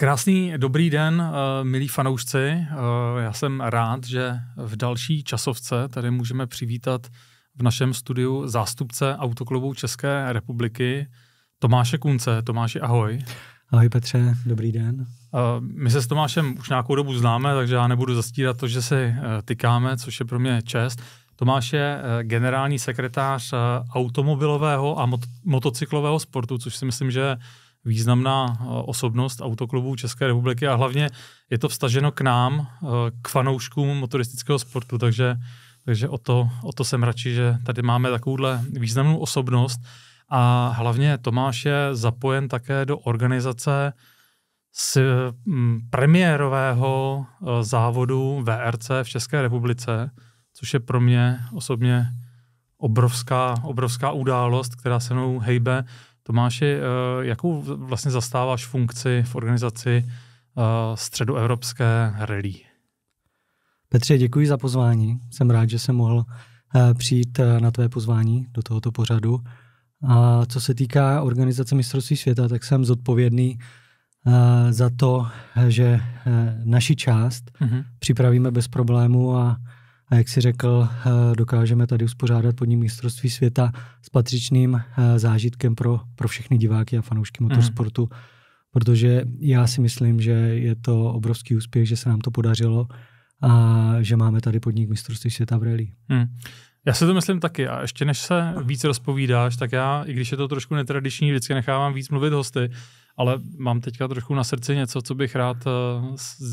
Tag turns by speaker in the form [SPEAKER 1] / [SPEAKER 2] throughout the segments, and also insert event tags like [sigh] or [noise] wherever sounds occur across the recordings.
[SPEAKER 1] Krásný dobrý den, eh, milí fanoušci. Eh, já jsem rád, že v další časovce tady můžeme přivítat v našem studiu zástupce Autoklubu České republiky Tomáše Kunce. Tomáši, ahoj.
[SPEAKER 2] Ahoj Petře, dobrý den.
[SPEAKER 1] Eh, my se s Tomášem už nějakou dobu známe, takže já nebudu zastírat to, že si tykáme, což je pro mě čest. Tomáš je generální sekretář automobilového a motocyklového sportu, což si myslím, že významná eh, osobnost autoklubů České republiky a hlavně je to vstaženo k nám, eh, k fanouškům motoristického sportu, takže, takže o, to, o to jsem radši, že tady máme takovouhle významnou osobnost a hlavně Tomáš je zapojen také do organizace z mm, premiérového eh, závodu VRC v České republice, což je pro mě osobně obrovská, obrovská událost, která se mnou hejbe Tomáši, eh, jakou vlastně zastáváš funkci v organizaci eh, středoevropské rally?
[SPEAKER 2] Petře, děkuji za pozvání. Jsem rád, že jsem mohl eh, přijít na tvé pozvání do tohoto pořadu. A co se týká organizace mistrovství světa, tak jsem zodpovědný za to, že naši část mm-hmm. připravíme bez problému a a jak si řekl, eh, dokážeme tady uspořádat podní mistrovství světa s patřičným eh, zážitkem pro, pro všechny diváky a fanoušky mhm. motorsportu, mm. protože já si myslím, že je to obrovský úspěch, že se nám to podařilo a že máme tady podnik mistrovství světa v rally.
[SPEAKER 1] Mm. Já si to myslím taky a ještě než se víc rozpovídáš, tak já, i když je to trošku netradiční, vždycky nechávám víc mluvit hosty ale mám teďka trošku na srdci něco, co bych rád eh,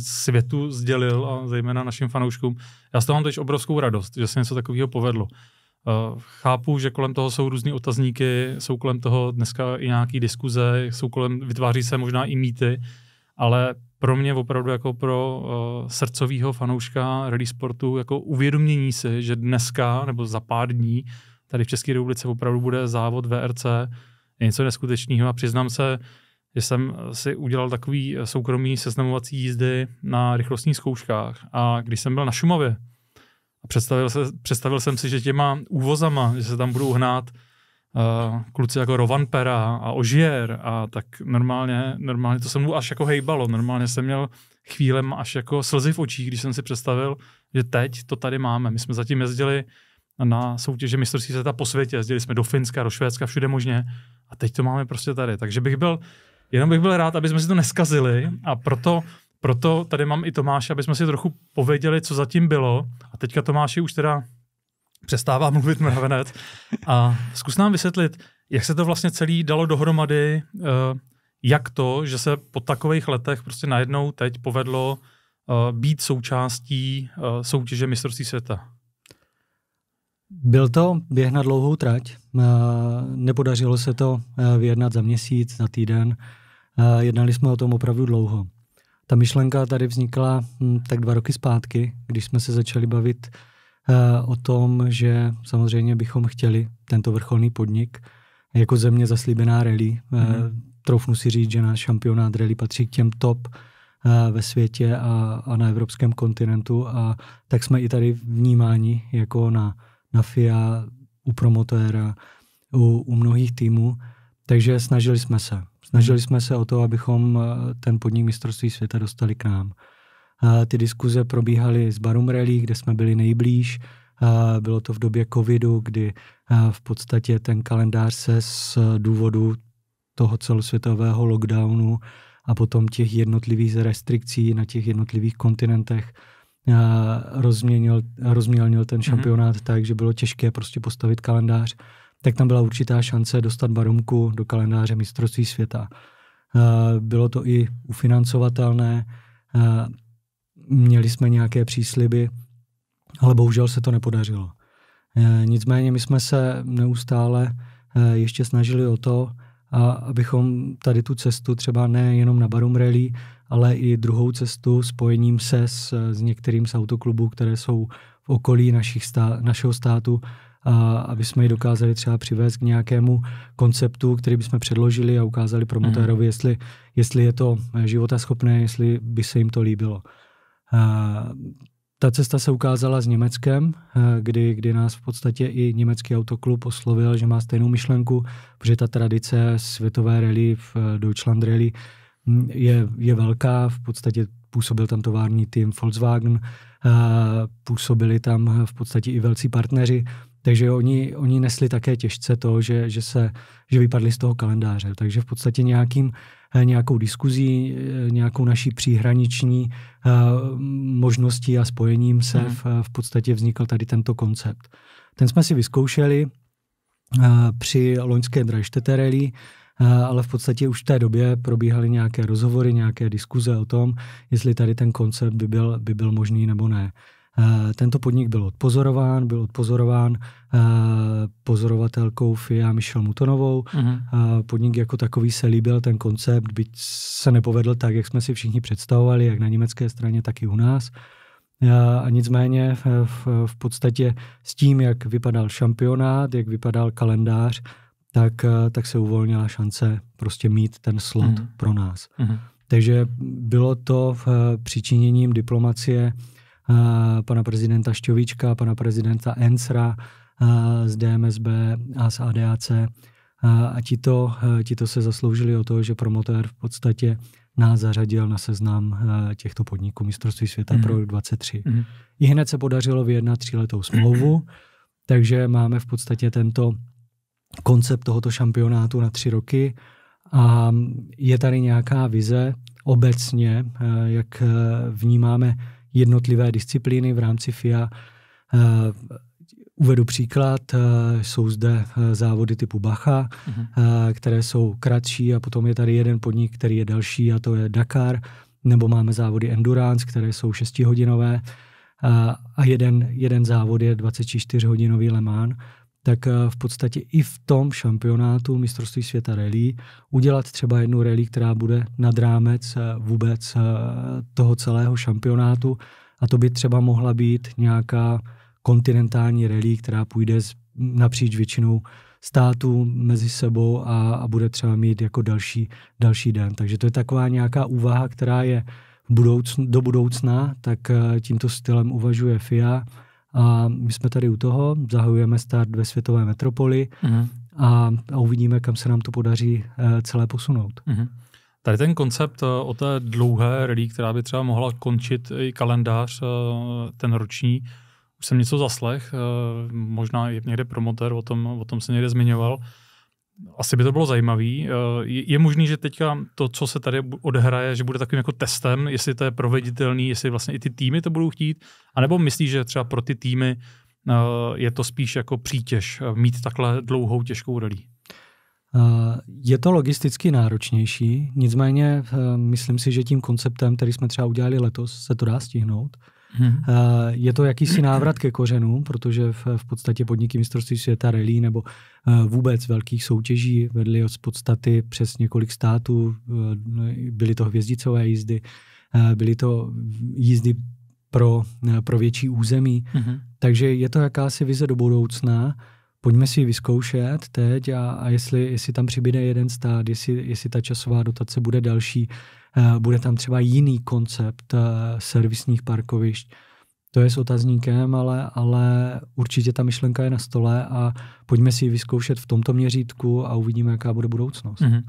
[SPEAKER 1] světu sdělil a zejména našim fanouškům. Já z toho mám teď obrovskou radost, že se něco takového povedlo. Eh, chápu, že kolem toho jsou různé otazníky, jsou kolem toho dneska i nějaké diskuze, jsou kolem, vytváří se možná i mýty, ale pro mě opravdu jako pro uh, eh, srdcového fanouška rally sportu jako uvědomění si, že dneska nebo za pár dní tady v České republice opravdu bude závod VRC, je něco neskutečného a přiznám se, že jsem si udělal takový eh, soukromý seznamovací jízdy na rychlostních zkouškách. A když jsem byl na Šumavě, a představil, se, představil jsem si, že těma úvozama, že se tam budou hnát uh, kluci jako Rovan Pera a Ožier a tak normálně, normálně to se mu až jako hejbalo, normálně jsem měl chvílem až jako slzy v očích, když jsem si představil, že teď to tady máme. My jsme zatím jezdili na soutěže mistrovství světa po světě, jezdili jsme do Finska, do Švédska, všude možně a teď to máme prostě tady. Takže bych byl Jenom bych byl rád, aby jsme si to neskazili a proto, proto tady mám i Tomáše, aby jsme si trochu pověděli, co zatím bylo. A teďka Tomáši už teda přestává mluvit mravenec. A zkus nám vysvětlit, jak se to vlastně celý dalo dohromady, eh, jak to, že se po takových letech prostě najednou teď povedlo eh, být součástí eh, soutěže mistrovství světa.
[SPEAKER 2] Byl to běh na dlouhou trať. Eh, nepodařilo se to eh, vyjednat za měsíc, za týden. Eh, jednali jsme o tom opravdu dlouho. Ta myšlenka tady vznikla hm, tak dva roky zpátky, když jsme se začali bavit o tom, že samozřejmě bychom chtěli tento vrcholný podnik jako země zaslíbená rally. Mm-hmm. Troufnu si říct, že náš šampionát rally patří k těm top ve světě a, na evropském kontinentu a tak jsme i tady vnímáni jako na na FIA, u promotéra, u, u mnohých týmů. Takže snažili jsme se. Snažili jsme se o to, abychom eh, ten podnik mistrovství světa dostali k nám. A eh, ty diskuze probíhaly s Barum Rally, kde jsme byli nejblíž. A eh, bylo to v době covidu, kdy v podstatě ten kalendář se z důvodu toho celosvětového lockdownu a potom těch jednotlivých restrikcí na těch jednotlivých kontinentech rozměnil, rozmělnil ten mhm. šampionát mm-hmm. tak, že bylo těžké prostě postavit kalendář, tak tam byla určitá šance dostat baromku do kalendáře mistrovství světa. Bylo to i ufinancovatelné, měli jsme nějaké přísliby, ale bohužel se to nepodařilo. E, nicméně my jsme se neustále e, ještě snažili o to, a abychom tady tu cestu třeba nejenom na Barum Rally, ale i druhou cestu spojením se s, s některým z autoklubů, které jsou v okolí našich stá, našeho státu, a aby jsme ji dokázali třeba přivést k nějakému konceptu, který bychom předložili a ukázali promotérovi, mm. jestli, jestli je to životaschopné, jestli by se jim to líbilo. A, ta cesta se ukázala s Německem, kdy, kdy nás v podstatě i německý autoklub oslovil, že má stejnou myšlenku, protože ta tradice světové rally v eh, Deutschland Rally Hm, je, je velká, v podstatě působil tam tovární tým Volkswagen, působili tam v podstatě i velcí partneři, takže oni, oni nesli také těžce to, že, že, se, že vypadli z toho kalendáře. Takže v podstatě nějakým, eh, nějakou diskuzí, eh, nějakou naší příhraniční eh, možností a spojením se hmm. v, v podstatě vznikl tady tento koncept. Ten jsme si vyzkoušeli při loňské Drajšteterelí, Eh, ale v podstatě už v té době probíhaly nějaké rozhovory, nějaké diskuze o tom, jestli tady ten koncept by byl, by byl možný nebo ne. Eh, tento podnik byl odpozorován, byl odpozorován eh, pozorovatelkou FIA Michelle Mutonovou. Uh-huh. Mhm. Podnik jako takový se líbil, ten koncept, byť se nepovedl tak, jak jsme si všichni představovali, jak na německé straně, tak i u nás. A nicméně v, v podstatě s tím, jak vypadal šampionát, jak vypadal kalendář, tak, eh, tak se uvolnila šance prostě mít ten slot mm. pro nás. Mm. Takže bylo to v eh, přičiněním diplomacie eh, pana prezidenta Šťovíčka, pana prezidenta Ensra z DMSB a z ADAC. A ti to, ti to se zasloužili o to, že promotér v podstatě nás zařadil na seznam těchto podniků mistrovství světa mm. pro 23. Mhm. Mm. I hned se podařilo vyjednat tříletou smlouvu, takže máme v podstatě tento koncept tohoto šampionátu na tři roky a je tady nějaká vize obecně, eh, jak eh, vnímáme jednotlivé disciplíny v rámci FIA. Eh, uvedu příklad, jsou zde závody typu Bacha, uh-huh. které jsou kratší a potom je tady jeden podnik, který je další a to je Dakar, nebo máme závody Endurance, které jsou šestihodinové a jeden, jeden závod je 24 hodinový Le Mans tak eh, v podstatě i v tom šampionátu mistrovství světa rally udělat třeba jednu rally, která bude nad rámec eh, vůbec eh, toho celého šampionátu a to by třeba mohla být nějaká kontinentální rally, která půjde napříč většinou států mezi sebou a, a bude třeba mít jako další, další den. Takže to je taková nějaká úvaha, která je budoucn, do budoucna, tak tímto stylem uvažuje FIA a my jsme tady u toho, zahajujeme start ve světové metropoli mm. a, a uvidíme, kam se nám to podaří eh, celé posunout. Mm.
[SPEAKER 1] Tady ten koncept eh, o té dlouhé rally, která by třeba mohla končit i kalendář, eh, ten roční, už jsem něco zaslech, možná je někde promoter o tom, o tom se někde zmiňoval, asi by to bylo zajímavé. Eh, je, možný, že teďka to, co se tady odehraje, že bude takovým jako testem, jestli to je proveditelný, jestli vlastně i ty týmy to budou chtít, anebo myslíš, že třeba pro ty týmy eh, je to spíš jako přítěž eh, mít takhle dlouhou těžkou rally?
[SPEAKER 2] Je to logisticky náročnější, nicméně myslím si, že tím konceptem, který jsme třeba udělali letos, se to dá stihnout. Hmm. Je to jakýsi návrat ke kořenům, protože v, v podstatě podniky mistrovství světa, rally nebo eh, vůbec velkých soutěží vedly od podstaty přes několik států. Eh, byly to hvězdicové jízdy, byly to jízdy pro, pro větší území. Hmm. Takže je to jakási vize do budoucna. Pojďme si ji vyzkoušet teď a, a jestli, jestli tam přibude jeden stát, jestli, jestli ta časová dotace bude další, Eh, bude tam třeba jiný koncept eh, servisních parkovišť. To je s otazníkem, ale, ale určitě ta myšlenka je na stole a pojďme si ji vyzkoušet v tomto měřítku a uvidíme, jaká bude budoucnost. Mm-hmm.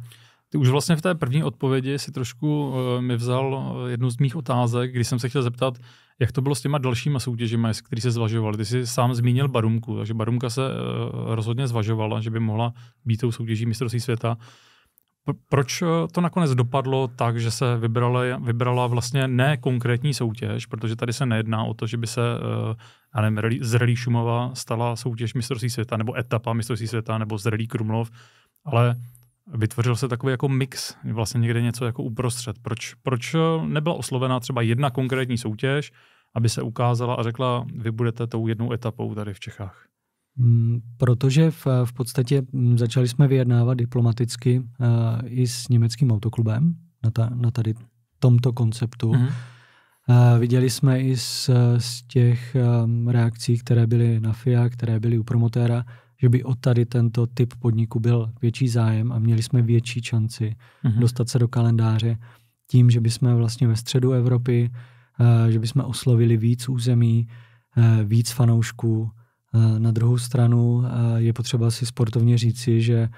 [SPEAKER 1] Ty už vlastně v té první odpovědi si trošku uh, mi vzal jednu z mých otázek, když jsem se chtěl zeptat, jak to bylo s těma dalšíma soutěžima, které se zvažovaly. Ty jsi sám zmínil Barumku, takže Barumka se uh, rozhodně zvažovala, že by mohla být tou soutěží mistrovství světa. Proč eh, to nakonec dopadlo tak, že se vybrala, vybrala vlastně ne konkrétní soutěž, protože tady se nejedná o to, že by se eh, já nevím, z Rally Šumova stala soutěž mistrovství světa, nebo etapa mistrovství světa, nebo z Rally Krumlov, ale vytvořil se takový jako mix, vlastně někde něco jako uprostřed. Proč, proč eh, nebyla oslovená třeba jedna konkrétní soutěž, aby se ukázala a řekla, vy budete tou jednou etapou tady v Čechách?
[SPEAKER 2] Mm, protože v, v podstatě mm, začali jsme vyjednávat diplomaticky uh, i s německým autoklubem na, ta, na tady tomto konceptu. Mm-hmm. Uh, viděli jsme i z, z těch um, reakcí, které byly na FIA, které byly u promotéra, že by o tady tento typ podniku byl větší zájem a měli jsme větší šanci mm-hmm. dostat se do kalendáře tím, že bychom vlastně ve středu Evropy, uh, že bychom oslovili víc území, uh, víc fanoušků, Eh, na druhou stranu eh, je potřeba si sportovně říci, že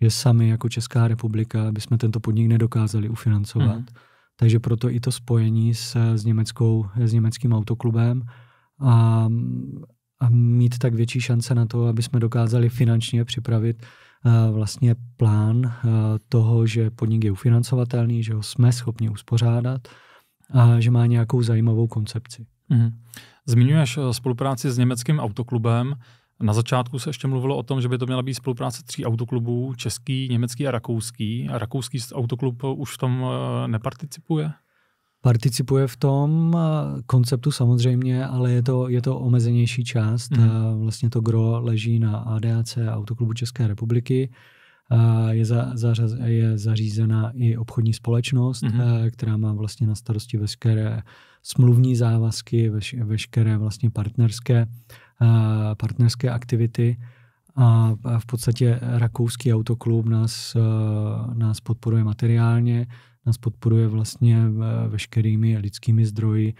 [SPEAKER 2] je sami jako Česká republika, aby jsme tento podnik nedokázali ufinancovat. Mm. Takže proto i to spojení s, s, německou, s německým autoklubem a, a mít tak větší šance na to, aby jsme dokázali finančně připravit a, eh, vlastně plán a, toho, že podnik je ufinancovatelný, že ho jsme schopni uspořádat a že má nějakou zajímavou koncepci. Mm-hmm.
[SPEAKER 1] Zmiňuješ eh, spolupráci s německým autoklubem. Na začátku se ještě mluvilo o tom, že by to měla být spolupráce tří autoklubů, český, německý a rakouský. A rakouský autoklub eh, už v tom eh, neparticipuje?
[SPEAKER 2] Participuje v tom konceptu samozřejmě, ale je to, je to omezenější část. Mm. Vlastně to gro leží na ADAC Autoklubu České republiky. Je, za, zařaz, je zařízena i obchodní společnost, mm. která má vlastně na starosti veškeré smluvní závazky, veš, veškeré vlastně partnerské, eh, partnerské aktivity. A v podstatě Rakouský autoklub nás, eh, nás podporuje materiálně, nás podporuje vlastně eh, veškerými lidskými zdroji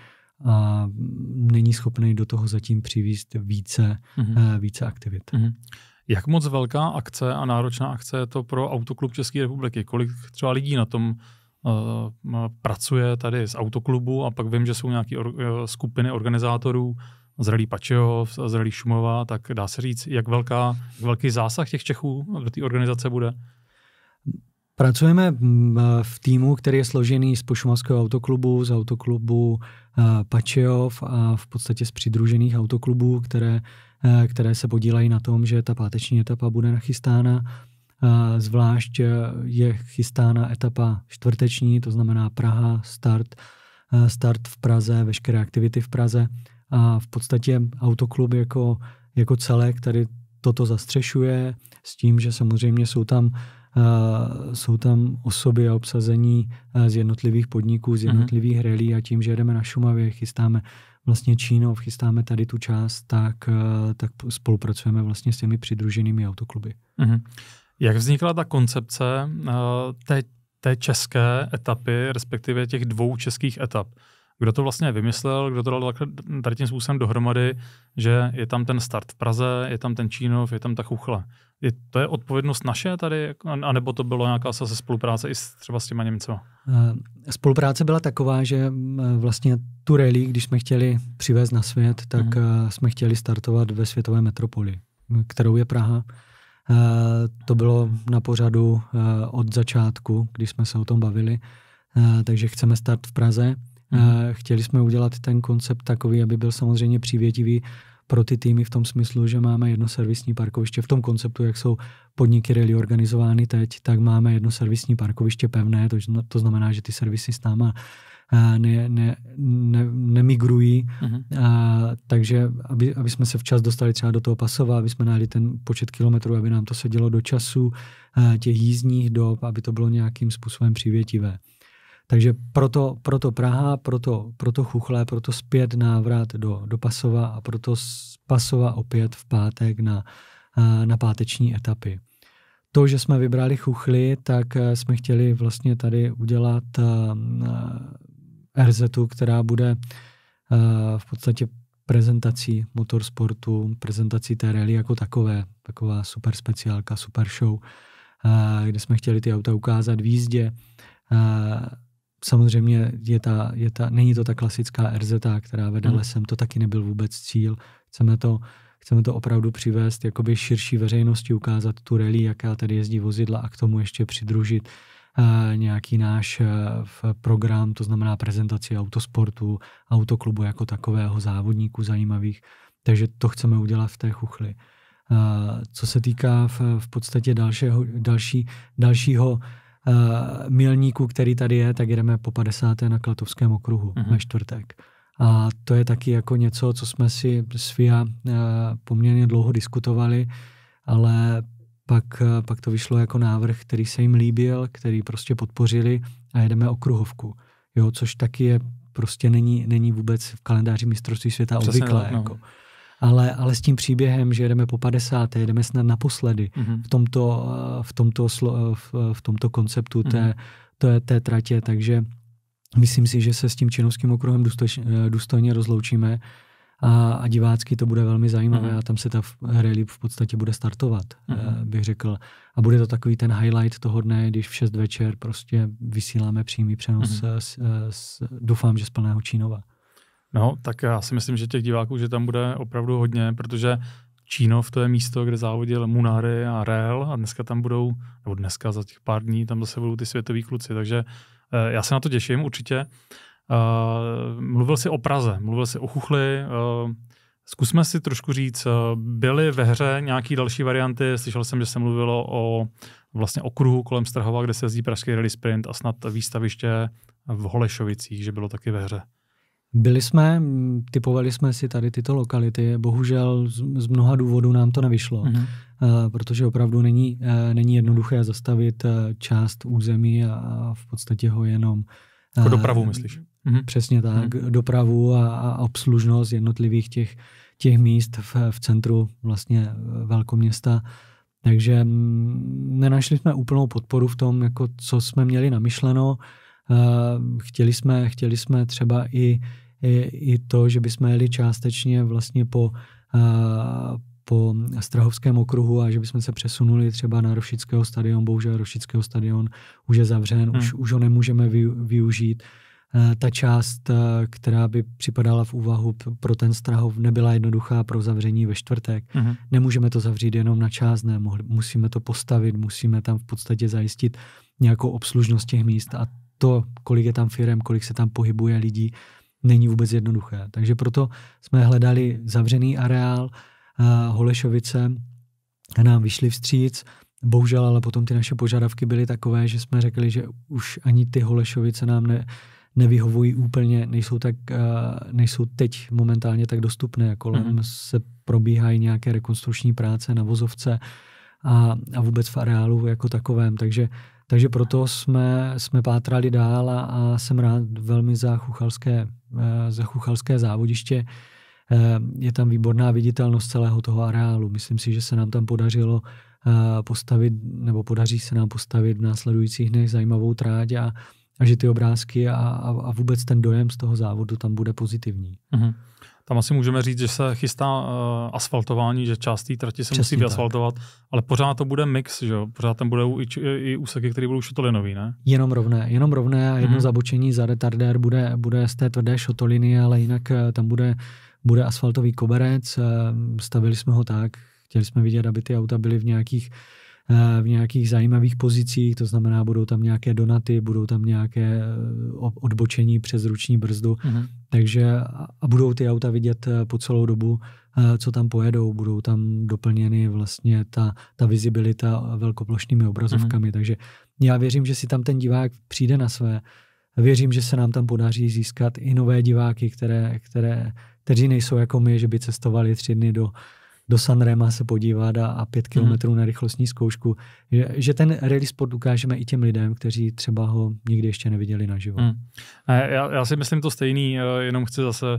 [SPEAKER 2] a není schopný do toho zatím přivést více, mm-hmm. více aktivit.
[SPEAKER 1] Mm-hmm. Jak moc velká akce a náročná akce je to pro Autoklub České republiky? Kolik třeba lidí na tom Eh, pracuje tady z autoklubu a pak vím, že jsou nějaké or, eh, skupiny organizátorů zralý Pačeho, zralý Šumová, Šumova, tak dá se říct, jak, velká, jak velký zásah těch Čechů do té organizace bude?
[SPEAKER 2] Pracujeme v týmu, který je složený z Pošumovského autoklubu, z autoklubu eh, Pačejov a v podstatě z přidružených autoklubů, které, které se podílejí na tom, že ta páteční etapa bude nachystána. Eh, zvlášť eh, je chystána etapa čtvrteční, to znamená Praha, start, eh, start v Praze, veškeré aktivity v Praze. A v podstatě autoklub jako, jako celek tady toto zastřešuje s tím, že samozřejmě jsou tam, uh, jsou tam osoby a obsazení uh, z jednotlivých podniků, z mhm. jednotlivých uh-huh. relí a tím, že jedeme na Šumavě, chystáme vlastně Čínou, chystáme tady tu část, tak, uh, tak spolupracujeme vlastně s těmi přidruženými autokluby. Uh-huh.
[SPEAKER 1] Jak vznikla ta koncepce eh, té, té české etapy, respektive těch dvou českých etap? Kdo to vlastně vymyslel, kdo to dal tady tím způsobem dohromady, že je tam ten start v Praze, je tam ten Čínov, je tam ta chuchle. Je, to je odpovědnost naše tady, anebo jako, to bylo nějaká se spolupráce i s, třeba s těma Němcema?
[SPEAKER 2] Eh, spolupráce byla taková, že eh, vlastně tu rally, když jsme chtěli přivést na svět, tak mm. jsme chtěli startovat ve světové metropoli, kterou je Praha. Eh, to bylo na pořadu eh, od začátku, když jsme se o tom bavili, eh, takže chceme start v Praze. Mhm. Chtěli jsme udělat ten koncept takový, aby byl samozřejmě přívětivý pro ty týmy v tom smyslu, že máme jedno servisní parkoviště. V tom konceptu, jak jsou podniky rally organizovány teď, tak máme jedno servisní parkoviště pevné, to, znamená, že ty servisy s náma ne, ne, ne, nemigrují, uh-huh. a, takže aby, aby jsme se včas dostali třeba do toho pasova, aby jsme najeli ten počet kilometrů, aby nám to sedělo do času a, těch jízdních dob, aby to bylo nějakým způsobem přivětivé. Takže proto, proto Praha, proto, proto Chuchlé, proto zpět návrat do, do Pasova a proto z Pasova opět v pátek na, na páteční etapy. To, že jsme vybrali Chuchly, tak eh, jsme chtěli vlastně tady udělat eh, RZ, která bude eh, v podstatě prezentací motorsportu, prezentací té rally jako takové, taková super speciálka, super show, eh, kde jsme chtěli ty auta ukázat v jízdě. Eh, samozřejmě je ta, je ta, není to ta klasická RZ, která vede hmm. lesem, to taky nebyl vůbec cíl. Chceme to, chceme to opravdu přivést jakoby širší veřejnosti, ukázat tu rally, jaká tady jezdí vozidla a k tomu ještě přidružit uh, Eh, nějaký náš eh, program, to znamená prezentaci autosportu, autoklubu jako takového, závodníků zajímavých, takže to chceme udělat v té chuchli. Eh, co se týká v, podstatě dalšího, další, dalšího milníku, který tady je, tak jdeme po 50. na Klatovském okruhu mm-hmm. ve čtvrtek. A to je taky jako něco, co jsme si s FIA poměrně dlouho diskutovali, ale pak, eh, pak to vyšlo jako návrh, který se jim líbil, který prostě podpořili a jedeme okruhovku. Jo, což taky je, prostě není, není vůbec v kalendáři mistrovství světa Přesně obvyklé. Tak, no. jako. ale, ale s tím příběhem, že jedeme po 50. jedeme snad naposledy mm-hmm. v, tomto, eh, v, tomto, slo, eh, v, v tomto konceptu mm-hmm. té, mhm. té, té tratě, takže myslím si, že se s tím činovským okruhem důstojně, důstojně rozloučíme a, a divácky to bude velmi zajímavé mm a tam se ta relief v podstatě bude startovat, mm bych řekl. A bude to takový ten highlight toho dne, když v 6 večer prostě vysíláme přímý přenos, mm s, eh, s, doufám, že z plného Čínova.
[SPEAKER 1] No, tak já si myslím, že těch diváků, že tam bude opravdu hodně, protože Čínov, to je místo, kde závodil Munary a Rel a dneska tam budou, nebo dneska za těch pár dní, tam zase budou ty světoví kluci, takže já se na to těším určitě. Eh, mluvil jsi o Praze, mluvil jsi o Chuchli. Uh, zkusme si trošku říct, uh, byly ve hře nějaké další varianty? Slyšel jsem, že se mluvilo o vlastně okruhu kolem Strahova, kde se jezdí Pražský rally sprint a snad výstaviště v Holešovicích, že bylo taky ve hře.
[SPEAKER 2] Byli jsme, typovali jsme si tady tyto lokality, bohužel z, z mnoha důvodů nám to nevyšlo, mm-hmm. Uh, protože opravdu není, uh, není jednoduché zastavit uh, část území a, a v podstatě ho jenom... Jako dopravu myslíš? Mm-hmm. Přesně tak, mm-hmm. dopravu a, a obslužnost jednotlivých těch, těch míst v, v centru vlastně eh, velkoměsta. Takže mm, nenašli jsme úplnou podporu v tom, jako co jsme měli namyšleno. Eh, chtěli jsme, chtěli jsme třeba i, i, i to, že bychom jeli částečně vlastně po, eh, po Strahovském okruhu a že bychom se přesunuli třeba na Rošického stadion. Bohužel Rošického stadion už je zavřen, hmm. už, už ho nemůžeme vy, využít. Eh, ta část, eh, která by připadala v úvahu pro ten Strahov, nebyla jednoduchá pro zavření ve čtvrtek. Mm-hmm. Nemůžeme to zavřít jenom na část, ne, mohli, musíme to postavit, musíme tam v podstatě zajistit nějakou obslužnost těch míst a to, kolik je tam firem, kolik se tam pohybuje lidí, není vůbec jednoduché. Takže proto jsme hledali zavřený areál, eh, Holešovice nám vyšli vstříc, bohužel ale potom ty naše požadavky byly takové, že jsme řekli, že už ani ty Holešovice nám ne, nevyhovují úplně, nejsou, tak, eh, nejsou teď momentálně tak dostupné. Kolem mm-hmm. se probíhají nějaké rekonstruční práce na vozovce a, a vůbec v areálu jako takovém. Takže, takže proto jsme, jsme pátrali dál a, a jsem rád velmi za chuchalské, eh, za chuchalské závodiště. Eh, je tam výborná viditelnost celého toho areálu. Myslím si, že se nám tam podařilo postavit, nebo podaří se nám postavit v následujících dnech zajímavou tráť a, a že ty obrázky a, a vůbec ten dojem z toho závodu tam bude pozitivní.
[SPEAKER 1] Mm-hmm. Tam asi můžeme říct, že se chystá uh, asfaltování, že část té trati se Přesně musí vyasfaltovat, tak. ale pořád to bude mix, že jo? Pořád tam budou i, či, i úseky, které budou šotolinový, ne?
[SPEAKER 2] Jenom rovné, jenom rovné a jedno mm-hmm. zabočení za retardér bude, bude z té tvrdé šotoliny, ale jinak eh, tam bude, bude asfaltový koberec. Eh, stavili jsme ho tak, chtěli jsme vidět, aby ty auta byly v nějakých uh, Eh, v nějakých zajímavých pozicích, to znamená, budou tam nějaké donaty, budou tam nějaké eh, odbočení přes ruční brzdu, mm-hmm. takže a budou ty auta vidět eh, po celou dobu, co tam pojedou, budou tam doplněny vlastně ta, ta vizibilita velkoplošnými obrazovkami, mm-hmm. takže já věřím, že si tam ten divák přijde na své, Věřím, že se nám tam podaří získat i nové diváky, které, které, kteří nejsou jako my, že by cestovali tři dny do, do Sanrema se podívat a, a pět mhm. kilometrů mm. na rychlostní zkoušku, že, že ten rally sport ukážeme i těm lidem, kteří třeba ho nikdy ještě neviděli naživo. Mm.
[SPEAKER 1] Já, já si myslím to stejný, eh, jenom chci zase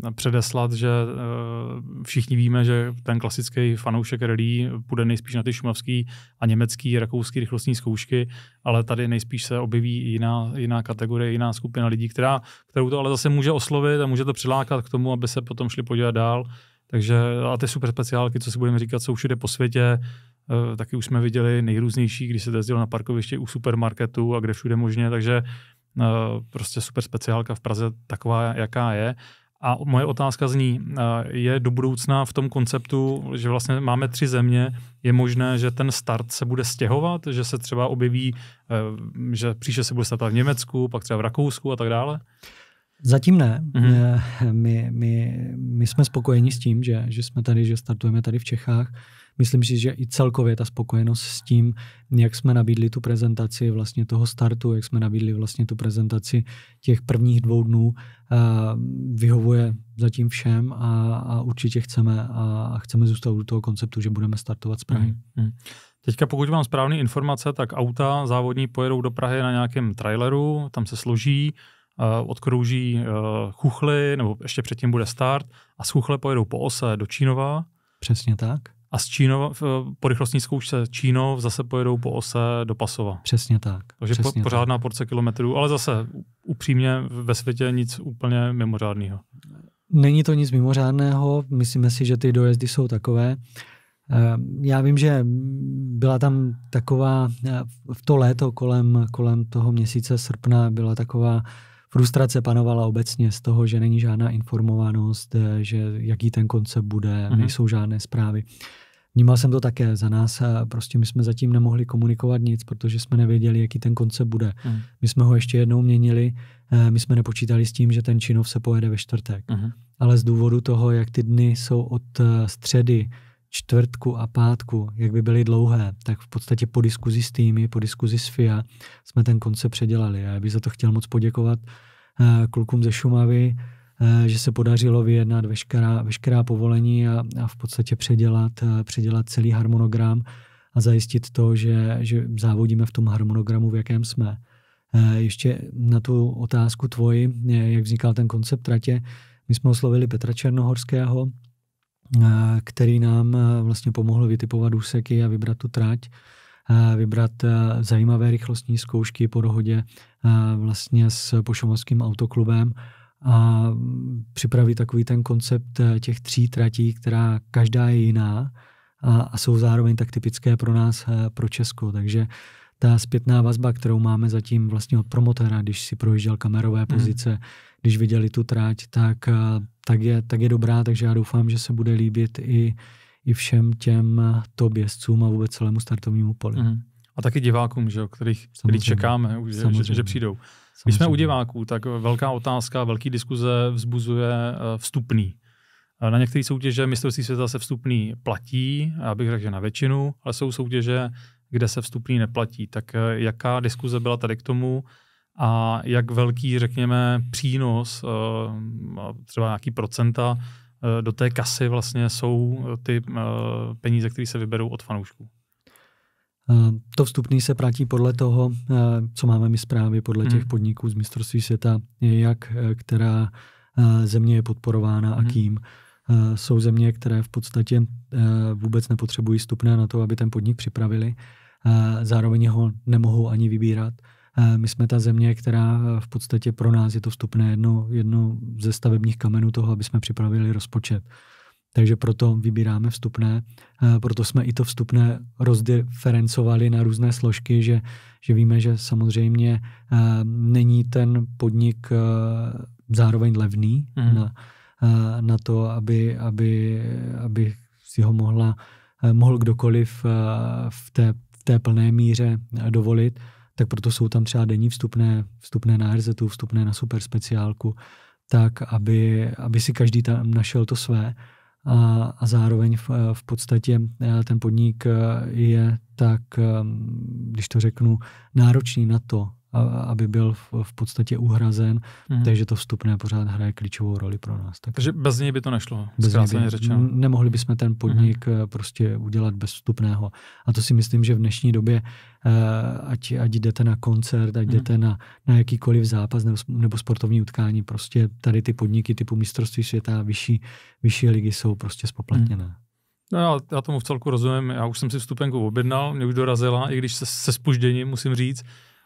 [SPEAKER 1] uh, předeslat, že uh, všichni víme, že ten klasický fanoušek rally půjde nejspíš na ty šumavský a německý, rakouský rychlostní zkoušky, ale tady nejspíš se objeví jiná, jiná kategorie, jiná skupina lidí, která, kterou to ale zase může oslovit a může to přilákat k tomu, aby se potom šli podívat dál takže a ty super speciálky, co si budeme říkat, jsou všude po světě. E, taky už jsme viděli nejrůznější, když se jezdil na parkovišti u supermarketu a kde všude možně, takže e, prostě super speciálka v Praze taková, jaká je. A moje otázka zní, eh, je do budoucna v tom konceptu, že vlastně máme tři země, je možné, že ten start se bude stěhovat, že se třeba objeví, že příště se bude startovat v Německu, pak třeba v Rakousku a tak dále?
[SPEAKER 2] Zatím ne. Mm-hmm. My, my, my jsme spokojeni s tím, že, že jsme tady, že startujeme tady v Čechách. Myslím si, že i celkově ta spokojenost s tím, jak jsme nabídli tu prezentaci vlastně toho startu, jak jsme nabídli vlastně tu prezentaci těch prvních dvou dnů, eh, vyhovuje zatím všem a, a určitě chceme a chceme zůstat u toho konceptu, že budeme startovat z mhm, Prahy.
[SPEAKER 1] Mm-hmm. Teďka pokud mám správné informace, tak auta závodní pojedou do Prahy na nějakém traileru, tam se složí, Eh, odkrouží eh, chuchly, nebo ještě předtím bude start, a z chuchle pojedou po ose do Čínova. Přesně tak. A z Čínova, po rychlostní zkoušce Čínov zase pojedou po ose do Pasova. Přesně tak. Takže přesně po, pořádná tak. porce kilometrů, ale zase upřímně ve světě nic úplně mimořádného.
[SPEAKER 2] Není to nic mimořádného, myslíme si, že ty dojezdy jsou takové. Eh, já vím, že byla tam taková, v to léto kolem, kolem toho měsíce srpna byla taková frustrace panovala obecně z toho, že není žádná informovanost, eh, že jaký ten koncept bude, uh-huh. nejsou žádné zprávy. Vnímal jsem to také za nás, prostě my jsme zatím nemohli komunikovat nic, protože jsme nevěděli, jaký ten koncept bude. Uh-huh. My jsme ho ještě jednou měnili, eh, my jsme nepočítali s tím, že ten činov se pojede ve čtvrtek. Uh-huh. Ale z důvodu toho, jak ty dny jsou od eh, středy, čtvrtku a pátku, jak by byly dlouhé, tak v podstatě po diskuzi s týmy, po diskuzi s FIA jsme ten koncept předělali. já bych za to chtěl moc poděkovat Eh, klukům ze Šumavy, eh, že se podařilo vyjednat veškerá, veškerá povolení a, a v podstatě předělat, eh, předělat celý harmonogram a zajistit to, že, že závodíme v tom harmonogramu, v jakém jsme. Ještě na tu otázku tvoji, jak vznikal ten koncept tratě, my jsme oslovili Petra Černohorského, který nám vlastně pomohl vytipovat úseky a vybrat tu trať vybrat zajímavé rychlostní zkoušky po dohodě vlastně s Pošomovským autoklubem a připravit takový ten koncept e, těch tří tratí, která každá je jiná a, a jsou zároveň tak typické pro nás, e, pro Česko. Takže ta zpětná vazba, kterou máme zatím vlastně od promotéra, když si projížděl kamerové hmm. pozice, mm. když viděli tu tráť, tak, e, tak, je, tak je dobrá, takže já doufám, že se bude líbit i, i všem těm eh, tobězcům a vůbec celému startovnímu poli. Mm.
[SPEAKER 1] A taky divákům, že, kterých, který čekáme, už, že, že, že přijdou. Samozřejmě. Když jsme u diváků, tak velká otázka, velký diskuze vzbuzuje eh, vstupný. Eh, na některé soutěže mistrovství světa se vstupný platí, já bych řekl, že na většinu, ale jsou soutěže, kde se vstupný neplatí. Tak jaká diskuze byla tady k tomu a jak velký, řekněme, přínos, třeba nějaký procenta Eh, do té kasy vlastně jsou eh, ty eh, peníze, které se vyberou od fanoušků?
[SPEAKER 2] To vstupný se platí podle toho, co máme my zprávy podle hmm. těch podniků z mistrovství světa, jak která země je podporována hmm. a kým. Jsou země, které v podstatě vůbec nepotřebují vstupné na to, aby ten podnik připravili, zároveň ho nemohou ani vybírat. Eh, my jsme ta země, která eh, v podstatě pro nás je to vstupné jedno, jedno ze stavebních kamenů toho, aby jsme připravili rozpočet. Takže proto vybíráme vstupné, eh, proto jsme i to vstupné rozdiferencovali na různé složky, že, že víme, že samozřejmě není ten podnik zároveň levný mm. na, na to, aby, aby, aby si ho mohla, mohl kdokoliv v té, v té plné míře dovolit tak proto jsou tam třeba denní vstupné, vstupné na RZ, vstupné na super speciálku, tak aby, aby si každý tam našel to své a, a zároveň v, v podstatě eh, ten podnik eh, je tak, eh, když to řeknu, náročný na to, a, aby byl v, v podstatě uhrazen. Mm. Takže to vstupné pořád hraje klíčovou roli
[SPEAKER 1] pro nás. Tak, takže bez něj by to nešlo, bez něj by, řečeno.
[SPEAKER 2] Nemohli bychom ten podnik mm. prostě udělat bez vstupného. A to si myslím, že v dnešní době, eh, ať, ať jdete na koncert, ať mm. jdete na, na jakýkoliv zápas nebo, nebo sportovní utkání, prostě tady ty podniky typu mistrovství světa, vyšší, vyšší ligy jsou prostě spoplatněné. Mm.
[SPEAKER 1] No já, já tomu v celku rozumím, já už jsem si vstupenku objednal, mě už dorazila, i když se, se spužděním musím říct,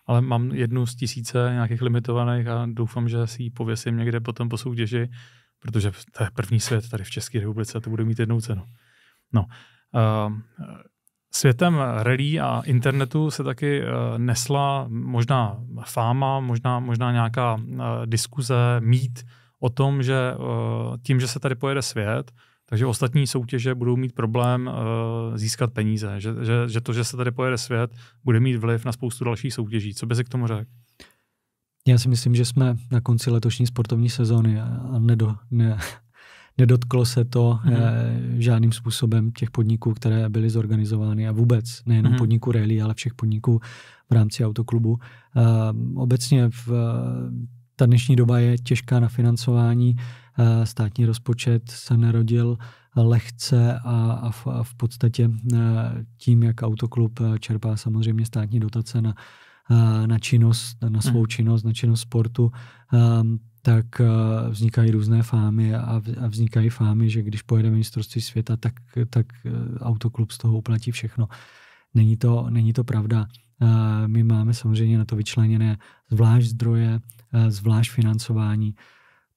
[SPEAKER 1] ale mám jednu z tisíce nějakých limitovaných a doufám, že si ji pověsím někde potom po soutěži, protože to je první svět tady v České republice a to bude mít jednou cenu. No, uh, Světem rally a internetu se taky eh, nesla možná fáma, možná, možná nějaká eh, diskuze, mít o tom, že eh, tím, že se tady pojede svět, takže ostatní soutěže budou mít problém uh, získat peníze. Že, že, že to, že se tady pojede svět, bude mít vliv na spoustu dalších soutěží. Co by si k tomu řekl?
[SPEAKER 2] Já si myslím, že jsme na konci letošní sportovní sezóny a nedo, ne, [laughs] nedotklo se to mm-hmm. eh, mhm. žádným způsobem těch podniků, které byly zorganizovány a vůbec nejenom mm-hmm. podniků rally, ale všech podniků v rámci autoklubu. Eh, obecně v, ta dnešní doba je těžká na financování. Eh, Eh, státní rozpočet se narodil lehce a, v, a v podstatě eh, tím, jak Autoklub eh, čerpá samozřejmě státní dotace na, na činnost, na hmm. svou činnost, na činnost sportu, tak vznikají různé fámy a vznikají fámy, že když pojedeme mistrovství světa, tak, tak autoklub z toho uplatí všechno. Není to, není to pravda. My máme samozřejmě na to vyčleněné zvlášť zdroje, zvlášť financování.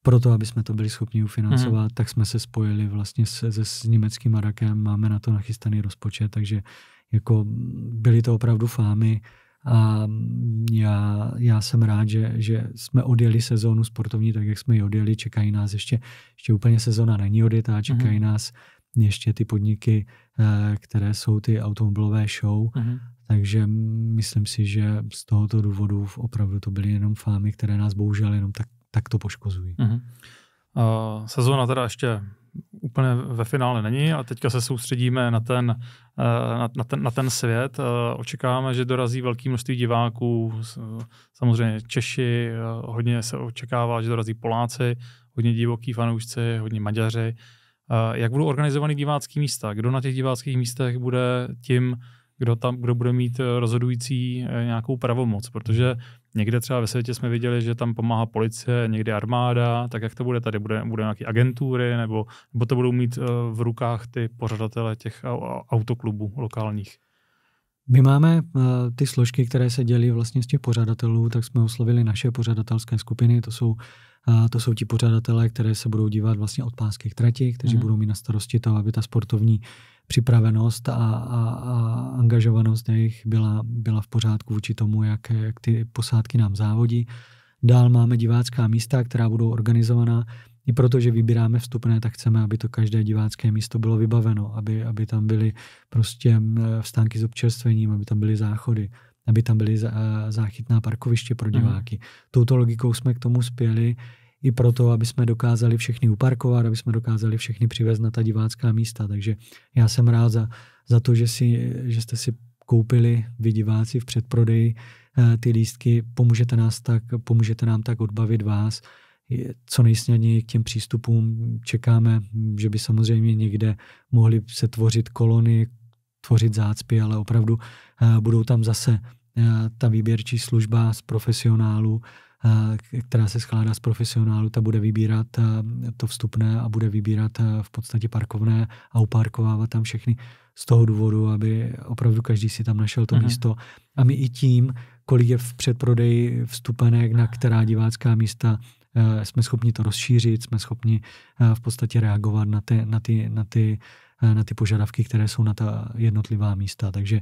[SPEAKER 2] Pro to, aby jsme to byli schopni ufinancovat, hmm. tak jsme se spojili vlastně se, se, s německým Marakem, máme na to nachystaný rozpočet, takže jako byly to opravdu fámy a já, já jsem rád, že, že jsme odjeli sezónu sportovní tak, jak jsme ji odjeli, čekají nás ještě, ještě úplně sezóna není odjetá, čekají hmm. nás ještě ty podniky, eh, které jsou ty automobilové show, hmm. Takže myslím si, že z tohoto důvodu opravdu to byly jenom fámy, které nás bohužel jenom tak tak to poškozují. Mm-hmm.
[SPEAKER 1] Uh, sezóna teda ještě úplně ve finále není, ale teďka se soustředíme na ten, eh, na, na ten, na ten svět. Eh, očekáváme, že dorazí velké množství diváků, samozřejmě Češi, eh, hodně se očekává, že dorazí Poláci, hodně divoký fanoušci, hodně Maďaři. Jak budou organizovány divácké místa? Kdo na těch diváckých místech bude tím, kdo, tam, kdo bude mít rozhodující nějakou pravomoc? Protože Někde třeba ve světě jsme viděli, že tam pomáhá policie, někdy armáda, tak jak to bude tady? Bude, bude nějaké agentury, nebo, nebo to budou mít eh, v rukách ty pořadatele těch autoklubů lokálních?
[SPEAKER 2] My máme eh, ty složky, které se dělí vlastně z těch pořadatelů, tak jsme oslovili naše pořadatelské skupiny, to jsou, eh, to jsou ti pořadatelé, které se budou dívat vlastně od pásky k trati, kteří mm. budou mít na starosti to, aby ta sportovní připravenost a, a, a angažovanost jejich byla, byla v pořádku vůči tomu, jak, jak ty posádky nám závodí. Dál máme divácká místa, která budou organizovaná. I protože vybíráme vstupné, tak chceme, aby to každé divácké místo bylo vybaveno, aby, aby tam byly prostě vstánky s občerstvením, aby tam byly záchody, aby tam byly e, záchytná parkoviště pro mhm. diváky. Mm. Touto logikou jsme k tomu spěli i proto, aby jsme dokázali všechny uparkovat, aby jsme dokázali všechny přivez na ta divácká místa. Takže já jsem rád za, za to, že, si, že jste si koupili vy diváci v předprodeji eh, ty lístky. Pomůžete, nás tak, pomůžete nám tak odbavit vás co nejsnadněji k těm přístupům. Čekáme, že by samozřejmě někde mohly se tvořit kolony, tvořit zácpy, ale opravdu eh, budou tam zase eh, ta výběrčí služba z profesionálů, která se skládá z profesionálu, ta bude vybírat to vstupné a bude vybírat v podstatě parkovné a uparkovávat tam všechny z toho důvodu, aby opravdu každý si tam našel to Aha. Mhm. místo. A my i tím, kolik je v předprodeji vstupenek, na která divácká místa e, jsme schopni to rozšířit, jsme schopni e, v podstatě reagovat na ty, na ty, na ty, e, na ty požadavky, které jsou na ta jednotlivá místa. Takže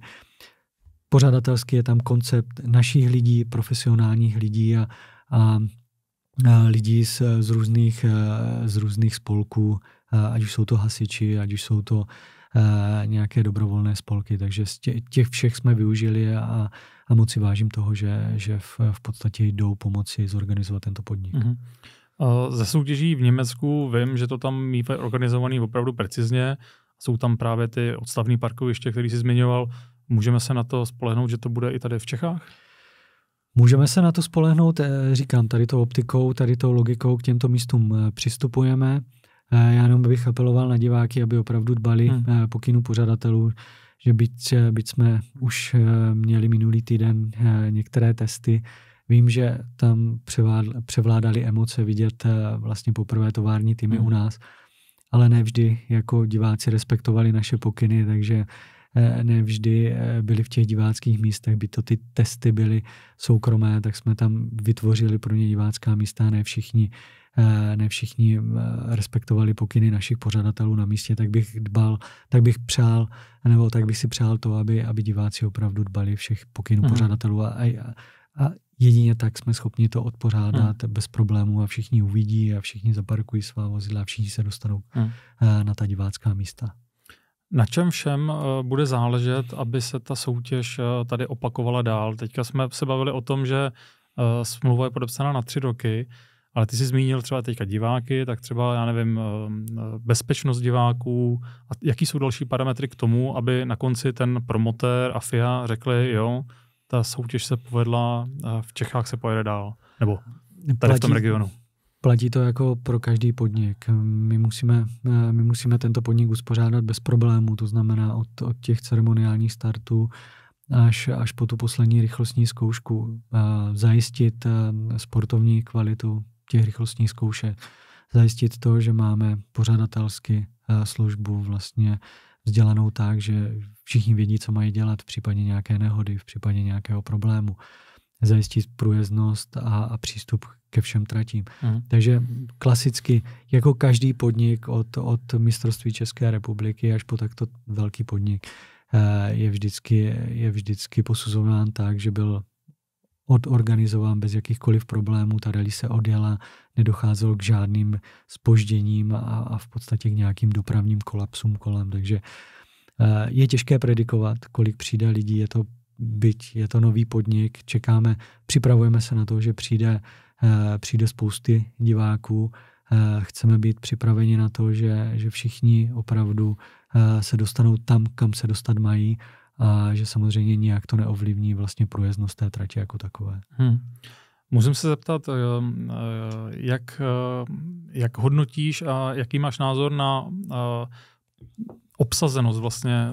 [SPEAKER 2] pořadatelsky je tam koncept našich lidí, profesionálních lidí a, a lidi z, z, různých, e, z různých spolků, e, ať už jsou to hasiči, ať už jsou to e, nějaké dobrovolné spolky. Takže z těch všech jsme využili a, a moc si vážím toho, že, že v, v podstatě jdou pomoci zorganizovat tento podnik. Mm-hmm.
[SPEAKER 1] Ze soutěží v Německu vím, že to tam je organizovaný opravdu precizně. Jsou tam právě ty odstavné parkoviště, který jsi zmiňoval. Můžeme se na to spolehnout, že to bude i tady v Čechách?
[SPEAKER 2] Můžeme se na to spolehnout, eh, říkám, tady tou optikou, tady tou logikou k těmto místům eh, přistupujeme. Eh, já jenom bych apeloval na diváky, aby opravdu dbali hmm. pokynu pořadatelů, že byť, byť jsme už měli minulý týden některé testy, vím, že tam převládaly emoce vidět vlastně poprvé tovární týmy hmm. u nás, ale ne vždy jako diváci respektovali naše pokyny, takže Eh, nevždy eh, byli v těch diváckých místech, by to ty testy byly soukromé, tak jsme tam vytvořili pro ně divácká místa, ne všichni eh, ne všichni respektovali pokyny našich pořadatelů na místě, tak bych dbal, tak bych přál, nebo tak bych si přál to, aby, aby diváci opravdu dbali všech pokynů mm. pořadatelů a, a, a jedině tak jsme schopni to odpořádat hmm. bez problémů a všichni uvidí a všichni zaparkují svá vozidla a všichni se dostanou hmm. na ta divácká místa.
[SPEAKER 1] Na čem všem eh, bude záležet, aby se ta soutěž eh, tady opakovala dál? Teďka jsme se bavili o tom, že eh, smlouva je podepsána na tři roky, ale ty jsi zmínil třeba teďka diváky, tak třeba, já nevím, bezpečnost diváků. A jaký jsou další parametry k tomu, aby na konci ten promotér a FIA řekli, jo, ta soutěž se povedla, v Čechách se pojede dál, nebo tady platí, v tom regionu.
[SPEAKER 2] Platí to jako pro každý podnik. My musíme, eh, my musíme tento podnik uspořádat bez problémů, to znamená od, od těch ceremoniálních startů až, až po tu poslední rychlostní zkoušku. Eh, zajistit eh, sportovní kvalitu těch rychlostních zkoušek. Zajistit to, že máme pořadatelsky službu vlastně vzdělanou tak, že všichni vědí, co mají dělat v případě nějaké nehody, v případě nějakého problému zajistit průjezdnost a, a přístup ke všem tratím. Mm. Takže klasicky, jako každý podnik od, od mistrovství České republiky až po takto velký podnik, eh, je vždycky, je vždycky posuzován tak, že byl odorganizován bez jakýchkoliv problémů, ta rally se odjela, nedocházelo k žádným spožděním a, a v podstatě k nějakým dopravním kolapsům kolem, takže eh, je těžké predikovat, kolik přijde lidí, je to byť je to nový podnik, čekáme, připravujeme se na to, že přijde, eh, přijde spousty diváků, eh, chceme být připraveni na to, že, že všichni opravdu eh, se dostanou tam, kam se dostat mají a že samozřejmě nijak to neovlivní vlastně průjezdnost té trati jako takové.
[SPEAKER 1] Hmm. Musím se zeptat, jak, jak hodnotíš a jaký máš názor na obsazenost vlastně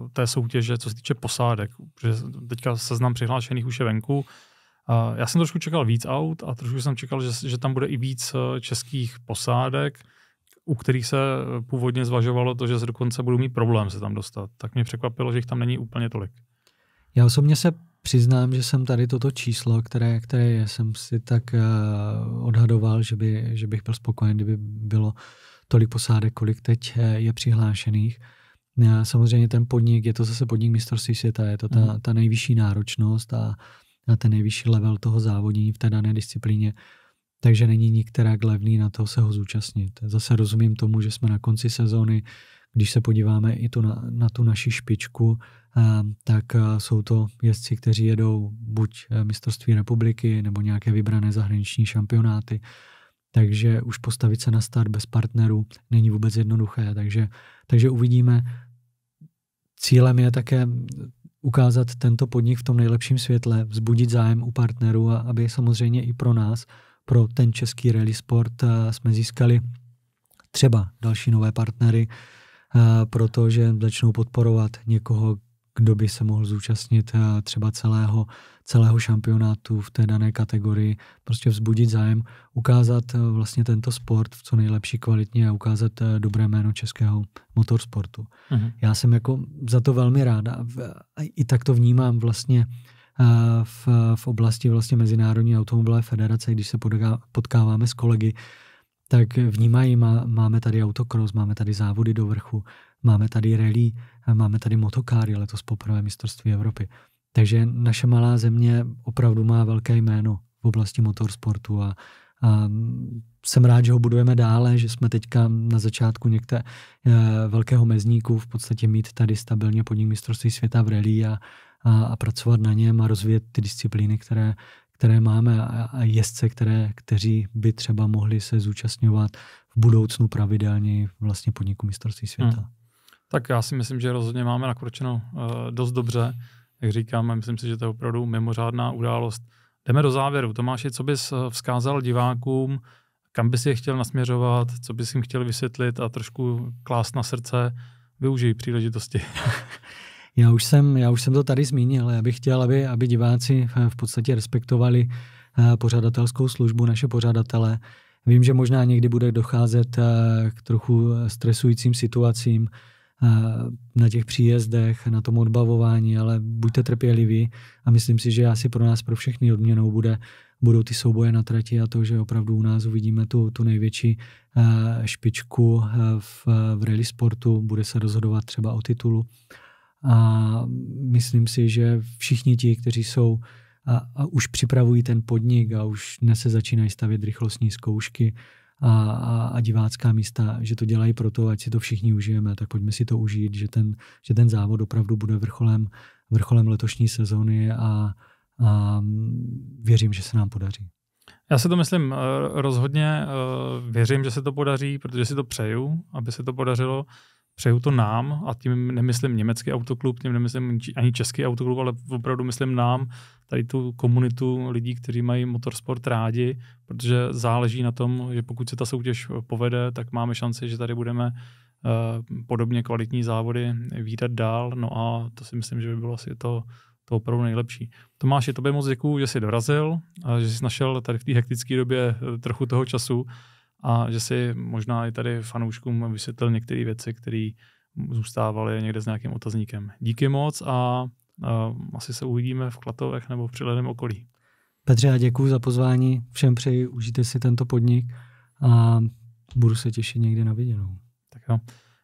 [SPEAKER 1] uh, té soutěže, co se týče posádek. Protože teďka seznam přihlášených už je venku. Uh, já jsem trošku čekal víc aut a trošku jsem čekal, že, že tam bude i víc eh, českých posádek, u kterých se eh, původně zvažovalo to, že se dokonce budou mít problém se tam dostat. Tak mě překvapilo, že jich tam není úplně tolik.
[SPEAKER 2] Já osobně se Přiznám, že jsem tady toto číslo, které, které jsem si tak uh, odhadoval, že, by, že bych byl spokojen, kdyby bylo tolik posádek, kolik teď eh, je přihlášených. Já, eh, samozřejmě ten podnik, je to zase podnik mistrovství světa, je to ta, mhm. ta nejvyšší náročnost a, a ten nejvyšší level toho závodění v té dané disciplíně. Takže není nikterak levný na to se ho zúčastnit. Zase rozumím tomu, že jsme na konci sezóny, když se podíváme i tu na, na tu naši špičku, Ehm, tak eh, jsou to jezdci, kteří jedou buď eh, mistrovství republiky nebo nějaké vybrané zahraniční šampionáty. Takže už postavit se na start bez partnerů není vůbec jednoduché. Takže, takže uvidíme. Cílem je také mm, ukázat tento podnik v tom nejlepším světle, vzbudit zájem u partnerů a aby samozřejmě i pro nás, pro ten český rally sport eh, jsme získali třeba další nové partnery, protože začnou podporovat někoho, kdo by se mohl zúčastnit eh, třeba celého, celého šampionátu v té dané kategorii, prostě vzbudit zájem, ukázat eh, vlastně tento sport v co nejlepší kvalitně a ukázat eh, dobré jméno českého motorsportu. Uh-huh. Já jsem jako za to velmi rád a i tak to vnímám vlastně v, v oblasti vlastně Mezinárodní automobilové federace, když se potkáváme s kolegy, tak vnímají, má, máme tady autokros, máme tady závody do vrchu, máme tady rally, máme tady motokáry letos poprvé mistrovství Evropy. Takže naše malá země opravdu má velké jméno v oblasti motorsportu a, a jsem rád, že ho budujeme dále, že jsme teďka na začátku některé eh, velkého mezníku v podstatě mít tady stabilně podnik mistrovství světa v rally a, a, a pracovat na něm a rozvíjet ty disciplíny, které, které máme a, a jezdce, které, kteří by třeba mohli se zúčastňovat v budoucnu pravidelně vlastně podniku mistrovství světa.
[SPEAKER 1] Hmm. Tak já si myslím, že rozhodně máme nakročeno eh, dost dobře. Jak říkám, myslím si, že to je opravdu mimořádná událost. Jdeme do závěru. Tomáši, co bys eh, vzkázal divákům, kam bys je chtěl nasměřovat, co bys jim chtěl vysvětlit a trošku klást na srdce, využij příležitosti. [laughs]
[SPEAKER 2] Já už jsem, já už jsem to tady zmínil, ale já bych chtěl, aby, aby diváci eh, v podstatě respektovali pořadatelskou službu, naše pořadatele. Vím, že možná někdy bude docházet k trochu stresujícím situacím, Eh, na těch příjezdech, na tom odbavování, ale buďte trpěliví a myslím si, že asi pro nás, pro všechny odměnou bude, budou ty souboje na trati a to, že opravdu u nás uvidíme tu, tu největší eh, špičku eh, v, v rally sportu, bude se rozhodovat třeba o titulu a myslím si, že všichni ti, kteří jsou a, a už připravují ten podnik a už dnes se začínají stavět rychlostní zkoušky, a, a, a divácká místa, že to dělají proto, ať si to všichni užijeme, tak pojďme si to užít, že ten, že ten závod opravdu bude vrcholem, vrcholem letošní sezóny a, a mm, věřím, že se nám podaří.
[SPEAKER 1] Já si to myslím eh, rozhodně, eh, věřím, že se to podaří, protože si to přeju, aby se to podařilo přeju to nám, a tím nemyslím německý autoklub, tím nemyslím ani český autoklub, ale opravdu myslím nám, tady tu komunitu lidí, kteří mají motorsport rádi, protože záleží na tom, že pokud se ta soutěž povede, tak máme šanci, že tady budeme eh, podobně kvalitní závody výdat dál, no a to si myslím, že by bylo asi to, to opravdu nejlepší. Tomáš, je tobě moc děkuju, že jsi dorazil, že jsi našel tady v té hektické době eh, trochu toho času a že si možná i tady fanouškům vysvětlil některé věci, které zůstávaly někde s nějakým otazníkem. Díky moc a uh, asi se uvidíme v Klatovech nebo v přilehlém okolí.
[SPEAKER 2] Petře, já děkuji za pozvání, všem přeji, užijte si tento podnik a budu se těšit někdy na viděnou. Tak jo.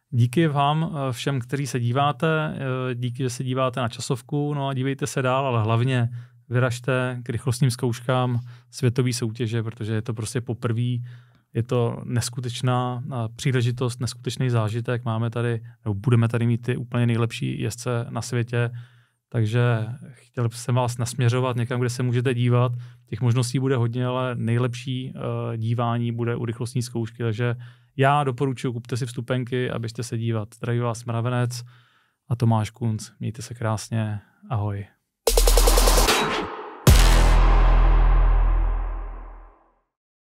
[SPEAKER 1] Díky vám e, všem, kteří se díváte, e, díky, že se díváte na časovku, no a dívejte se dál, ale hlavně vyražte k rychlostním zkouškám světové soutěže, protože je to prostě poprvé je to neskutečná příležitost, neskutečný zážitek. Máme tady, nebo budeme tady mít ty úplně nejlepší jezdce na světě, takže chtěl jsem vás nasměřovat někam, kde se můžete dívat. Těch možností bude hodně, ale nejlepší e, dívání bude u rychlostní zkoušky, takže já doporučuji, kupte si vstupenky, abyste se dívat. Zdraví vás Mravenec a Tomáš Kunc. Mějte se krásně. Ahoj.